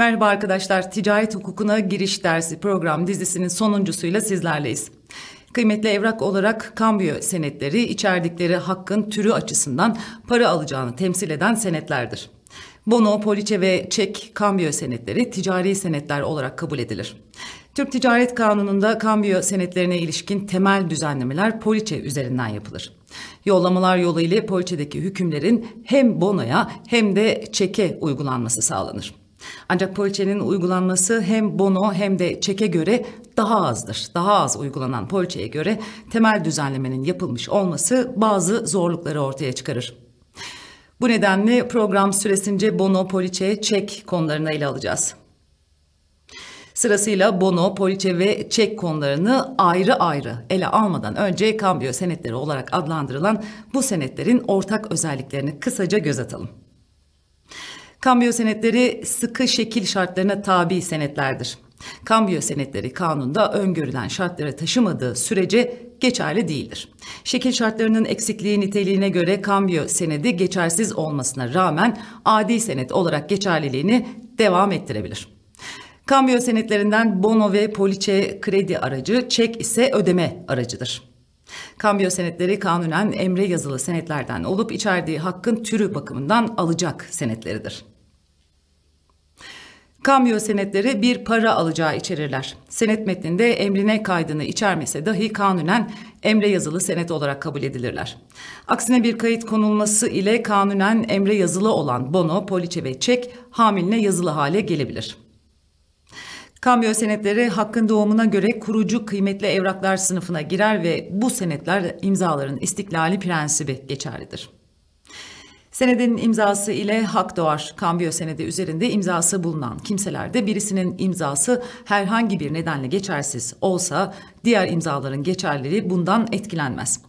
Merhaba arkadaşlar, Ticaret Hukukuna Giriş Dersi program dizisinin sonuncusuyla sizlerleyiz. Kıymetli evrak olarak kambiyo senetleri içerdikleri hakkın türü açısından para alacağını temsil eden senetlerdir. Bono, poliçe ve çek kambiyo senetleri ticari senetler olarak kabul edilir. Türk Ticaret Kanunu'nda kambiyo senetlerine ilişkin temel düzenlemeler poliçe üzerinden yapılır. Yollamalar yolu ile poliçedeki hükümlerin hem bonoya hem de çeke uygulanması sağlanır. Ancak poliçenin uygulanması hem bono hem de çeke göre daha azdır. Daha az uygulanan poliçeye göre temel düzenlemenin yapılmış olması bazı zorlukları ortaya çıkarır. Bu nedenle program süresince bono, poliçe, çek konularını ele alacağız. Sırasıyla bono, poliçe ve çek konularını ayrı ayrı ele almadan önce kambiyo senetleri olarak adlandırılan bu senetlerin ortak özelliklerini kısaca göz atalım. Kambiyo senetleri sıkı şekil şartlarına tabi senetlerdir. Kambiyo senetleri kanunda öngörülen şartlara taşımadığı sürece geçerli değildir. Şekil şartlarının eksikliği niteliğine göre kambiyo senedi geçersiz olmasına rağmen adi senet olarak geçerliliğini devam ettirebilir. Kambiyo senetlerinden bono ve poliçe kredi aracı, çek ise ödeme aracıdır. Kambiyo senetleri kanunen emre yazılı senetlerden olup içerdiği hakkın türü bakımından alacak senetleridir. Kambiyo senetleri bir para alacağı içerirler. Senet metninde emrine kaydını içermese dahi kanunen emre yazılı senet olarak kabul edilirler. Aksine bir kayıt konulması ile kanunen emre yazılı olan bono, poliçe ve çek hamiline yazılı hale gelebilir. Kambiyo senetleri hakkın doğumuna göre kurucu kıymetli evraklar sınıfına girer ve bu senetler imzaların istiklali prensibi geçerlidir. Senedin imzası ile hak doğar. Kambiyo senedi üzerinde imzası bulunan kimselerde birisinin imzası herhangi bir nedenle geçersiz olsa diğer imzaların geçerliliği bundan etkilenmez.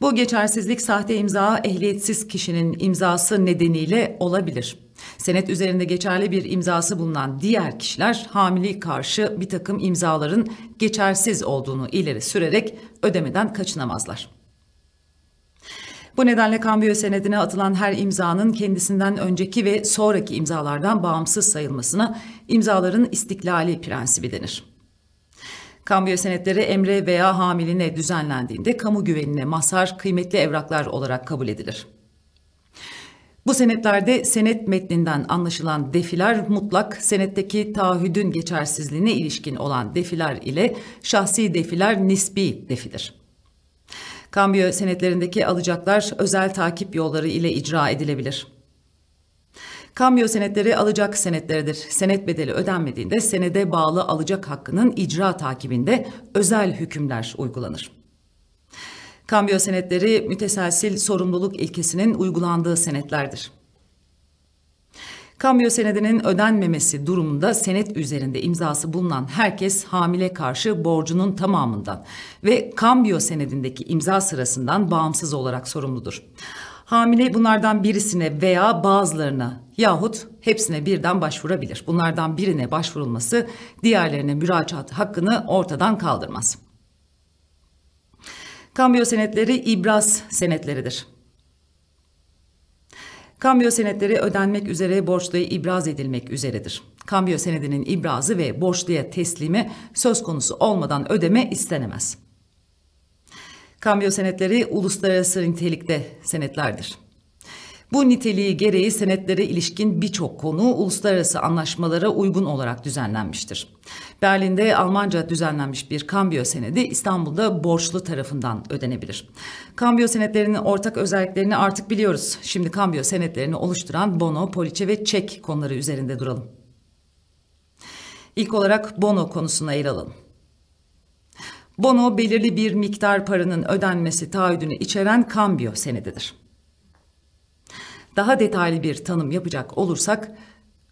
Bu geçersizlik sahte imza ehliyetsiz kişinin imzası nedeniyle olabilir. Senet üzerinde geçerli bir imzası bulunan diğer kişiler hamili karşı bir takım imzaların geçersiz olduğunu ileri sürerek ödemeden kaçınamazlar. Bu nedenle kambiyo senedine atılan her imzanın kendisinden önceki ve sonraki imzalardan bağımsız sayılmasına imzaların istiklali prensibi denir. Kambiyo senetleri emre veya hamiline düzenlendiğinde kamu güvenine masar kıymetli evraklar olarak kabul edilir. Bu senetlerde senet metninden anlaşılan defiler mutlak senetteki taahhüdün geçersizliğine ilişkin olan defiler ile şahsi defiler nisbi defidir. Kambiyo senetlerindeki alacaklar özel takip yolları ile icra edilebilir. Kambiyo senetleri alacak senetleridir. Senet bedeli ödenmediğinde senede bağlı alacak hakkının icra takibinde özel hükümler uygulanır. Kambiyo senetleri müteselsil sorumluluk ilkesinin uygulandığı senetlerdir. Kambiyo senedinin ödenmemesi durumunda senet üzerinde imzası bulunan herkes hamile karşı borcunun tamamından ve kambiyo senedindeki imza sırasından bağımsız olarak sorumludur. Hamile bunlardan birisine veya bazılarına yahut hepsine birden başvurabilir. Bunlardan birine başvurulması diğerlerine müracaat hakkını ortadan kaldırmaz. Kambiyo senetleri ibraz senetleridir. Kambiyo senetleri ödenmek üzere borçluya ibraz edilmek üzeredir. Kambiyo senedinin ibrazı ve borçluya teslimi söz konusu olmadan ödeme istenemez. Kambiyo senetleri uluslararası nitelikte senetlerdir. Bu niteliği gereği senetlere ilişkin birçok konu uluslararası anlaşmalara uygun olarak düzenlenmiştir. Berlin'de Almanca düzenlenmiş bir kambiyo senedi İstanbul'da borçlu tarafından ödenebilir. Kambiyo senetlerinin ortak özelliklerini artık biliyoruz. Şimdi kambiyo senetlerini oluşturan bono, poliçe ve çek konuları üzerinde duralım. İlk olarak bono konusuna yer alalım. Bono belirli bir miktar paranın ödenmesi taahhüdünü içeren kambiyo senedidir. Daha detaylı bir tanım yapacak olursak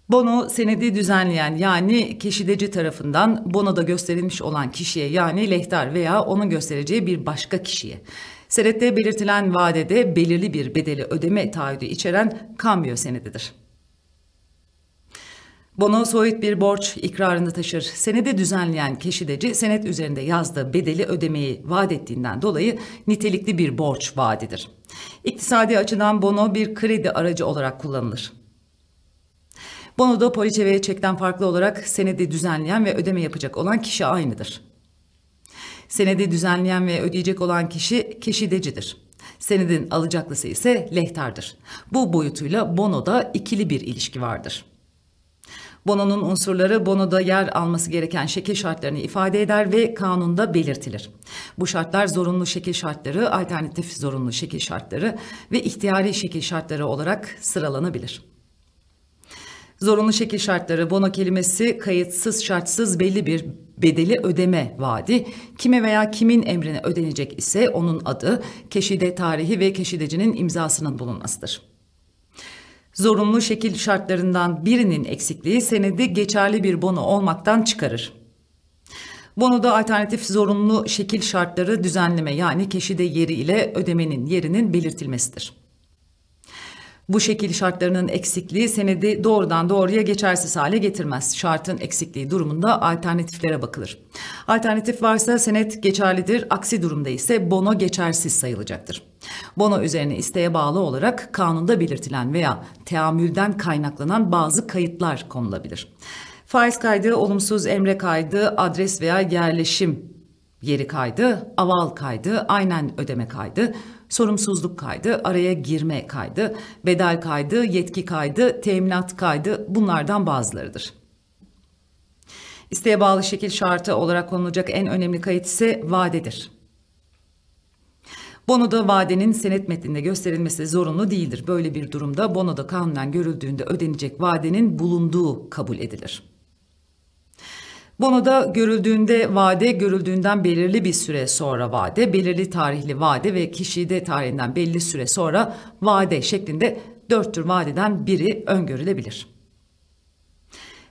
Bono senedi düzenleyen yani keşideci tarafından Bono'da gösterilmiş olan kişiye yani lehtar veya onun göstereceği bir başka kişiye. Senette belirtilen vadede belirli bir bedeli ödeme taahhüdü içeren kambiyo senedidir. Bono soyut bir borç ikrarını taşır. Senede düzenleyen keşideci senet üzerinde yazdığı bedeli ödemeyi vaat ettiğinden dolayı nitelikli bir borç vaadidir. İktisadi açıdan bono bir kredi aracı olarak kullanılır. Bonoda poliçe ve çekten farklı olarak senedi düzenleyen ve ödeme yapacak olan kişi aynıdır. Senedi düzenleyen ve ödeyecek olan kişi keşidecidir. Senedin alacaklısı ise lehtardır. Bu boyutuyla bonoda ikili bir ilişki vardır.'' Bono'nun unsurları Bono'da yer alması gereken şekil şartlarını ifade eder ve kanunda belirtilir. Bu şartlar zorunlu şekil şartları, alternatif zorunlu şekil şartları ve ihtiyari şekil şartları olarak sıralanabilir. Zorunlu şekil şartları bono kelimesi kayıtsız şartsız belli bir bedeli ödeme vaadi. Kime veya kimin emrine ödenecek ise onun adı, keşide tarihi ve keşidecinin imzasının bulunmasıdır zorunlu şekil şartlarından birinin eksikliği senedi geçerli bir bono olmaktan çıkarır. da alternatif zorunlu şekil şartları düzenleme yani keşide yeri ile ödemenin yerinin belirtilmesidir. Bu şekil şartlarının eksikliği senedi doğrudan doğruya geçersiz hale getirmez. Şartın eksikliği durumunda alternatiflere bakılır. Alternatif varsa senet geçerlidir, aksi durumda ise bono geçersiz sayılacaktır. Bono üzerine isteğe bağlı olarak kanunda belirtilen veya teamülden kaynaklanan bazı kayıtlar konulabilir. Faiz kaydı, olumsuz emre kaydı, adres veya yerleşim yeri kaydı, aval kaydı, aynen ödeme kaydı, sorumsuzluk kaydı, araya girme kaydı, bedel kaydı, yetki kaydı, teminat kaydı bunlardan bazılarıdır. İsteğe bağlı şekil şartı olarak konulacak en önemli kayıt ise vadedir. Bonoda vadenin senet metninde gösterilmesi zorunlu değildir. Böyle bir durumda bonoda kanunen görüldüğünde ödenecek vadenin bulunduğu kabul edilir. Bonoda görüldüğünde vade görüldüğünden belirli bir süre sonra vade, belirli tarihli vade ve kişide tarihinden belli süre sonra vade şeklinde dört tür vadeden biri öngörülebilir.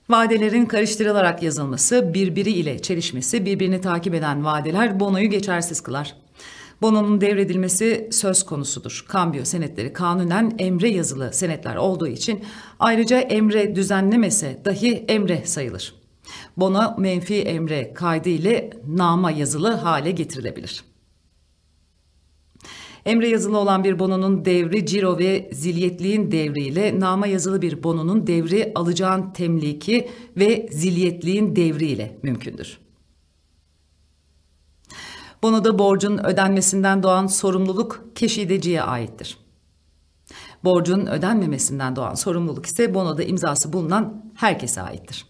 Vadelerin karıştırılarak yazılması, birbiri ile çelişmesi, birbirini takip eden vadeler bonoyu geçersiz kılar. Bononun devredilmesi söz konusudur. Kambiyo senetleri kanunen emre yazılı senetler olduğu için ayrıca emre düzenlemese dahi emre sayılır. Bono menfi emre kaydı ile nama yazılı hale getirilebilir. Emre yazılı olan bir bononun devri ciro ve zilyetliğin devriyle nama yazılı bir bononun devri alacağın temliki ve zilyetliğin devriyle mümkündür da borcun ödenmesinden doğan sorumluluk keşideciye aittir. Borcun ödenmemesinden doğan sorumluluk ise bonoda imzası bulunan herkese aittir.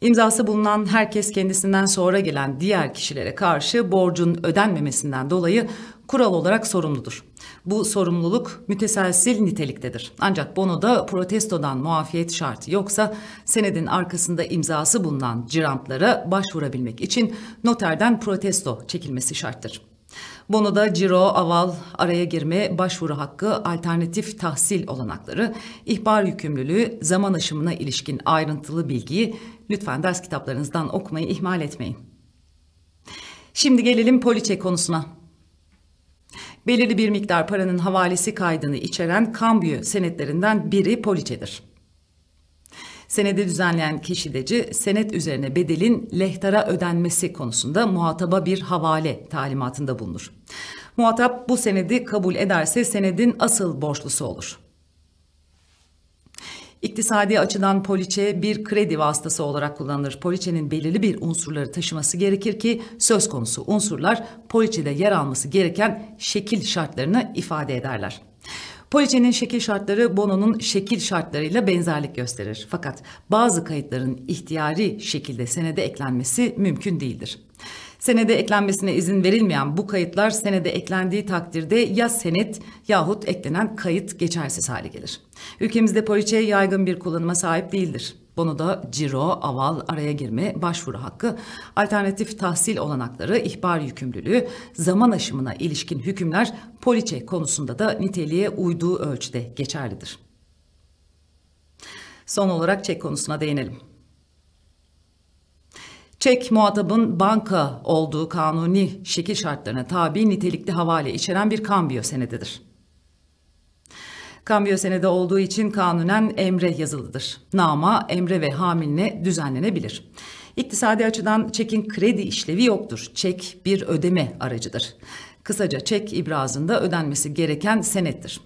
İmzası bulunan herkes kendisinden sonra gelen diğer kişilere karşı borcun ödenmemesinden dolayı kural olarak sorumludur. Bu sorumluluk müteselsil niteliktedir. Ancak Bono'da protestodan muafiyet şartı yoksa senedin arkasında imzası bulunan cirantlara başvurabilmek için noterden protesto çekilmesi şarttır. Bono'da ciro, aval, araya girme, başvuru hakkı, alternatif tahsil olanakları, ihbar yükümlülüğü, zaman aşımına ilişkin ayrıntılı bilgiyi lütfen ders kitaplarınızdan okumayı ihmal etmeyin. Şimdi gelelim poliçe konusuna. Belirli bir miktar paranın havalesi kaydını içeren kambiyo senetlerinden biri poliçedir. Senedi düzenleyen kişideci senet üzerine bedelin lehtara ödenmesi konusunda muhataba bir havale talimatında bulunur. Muhatap bu senedi kabul ederse senedin asıl borçlusu olur. İktisadi açıdan poliçe bir kredi vasıtası olarak kullanılır. Poliçenin belirli bir unsurları taşıması gerekir ki söz konusu unsurlar poliçede yer alması gereken şekil şartlarını ifade ederler. Poliçenin şekil şartları Bono'nun şekil şartlarıyla benzerlik gösterir. Fakat bazı kayıtların ihtiyari şekilde senede eklenmesi mümkün değildir. Senede eklenmesine izin verilmeyen bu kayıtlar senede eklendiği takdirde ya senet yahut eklenen kayıt geçersiz hale gelir. Ülkemizde poliçe yaygın bir kullanıma sahip değildir. Bunu da ciro, aval, araya girme, başvuru hakkı, alternatif tahsil olanakları, ihbar yükümlülüğü, zaman aşımına ilişkin hükümler poliçe konusunda da niteliğe uyduğu ölçüde geçerlidir. Son olarak çek konusuna değinelim. Çek muhatabın banka olduğu kanuni şekil şartlarına tabi nitelikli havale içeren bir kambiyo senedidir. Kambiyo senedi olduğu için kanunen emre yazılıdır. Nama, emre ve hamiline düzenlenebilir. İktisadi açıdan çekin kredi işlevi yoktur. Çek bir ödeme aracıdır. Kısaca çek ibrazında ödenmesi gereken senettir.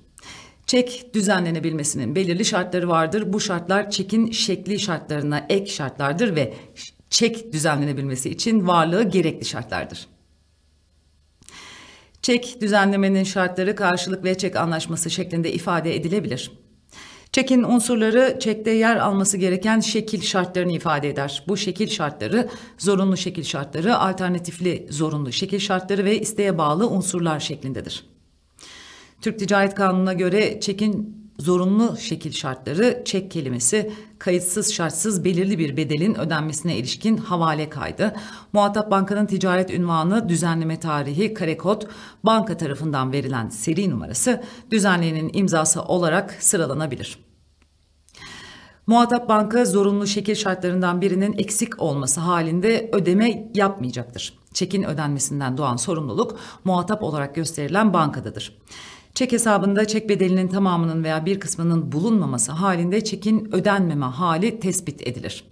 Çek düzenlenebilmesinin belirli şartları vardır. Bu şartlar çekin şekli şartlarına ek şartlardır ve çek düzenlenebilmesi için varlığı gerekli şartlardır. Çek düzenlemenin şartları karşılık ve çek anlaşması şeklinde ifade edilebilir. Çekin unsurları çekte yer alması gereken şekil şartlarını ifade eder. Bu şekil şartları zorunlu şekil şartları, alternatifli zorunlu şekil şartları ve isteğe bağlı unsurlar şeklindedir. Türk Ticaret Kanunu'na göre çekin zorunlu şekil şartları çek kelimesi kayıtsız şartsız belirli bir bedelin ödenmesine ilişkin havale kaydı. Muhatap bankanın ticaret ünvanı, düzenleme tarihi, kare kod, banka tarafından verilen seri numarası düzenleyenin imzası olarak sıralanabilir. Muhatap banka zorunlu şekil şartlarından birinin eksik olması halinde ödeme yapmayacaktır. Çekin ödenmesinden doğan sorumluluk muhatap olarak gösterilen bankadadır. Çek hesabında çek bedelinin tamamının veya bir kısmının bulunmaması halinde çekin ödenmeme hali tespit edilir.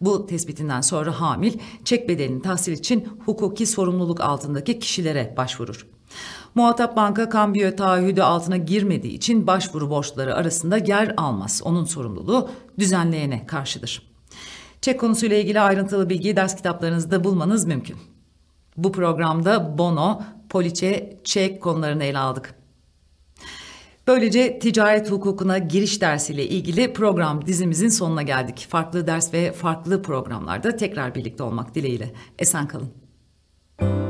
Bu tespitinden sonra hamil çek bedelini tahsil için hukuki sorumluluk altındaki kişilere başvurur. Muhatap banka kambiyo taahhüdü altına girmediği için başvuru borçları arasında yer almaz. Onun sorumluluğu düzenleyene karşıdır. Çek konusuyla ilgili ayrıntılı bilgiyi ders kitaplarınızda bulmanız mümkün. Bu programda bono, poliçe, çek konularını ele aldık. Böylece ticaret hukukuna giriş dersiyle ilgili program dizimizin sonuna geldik. Farklı ders ve farklı programlarda tekrar birlikte olmak dileğiyle. Esen kalın. Müzik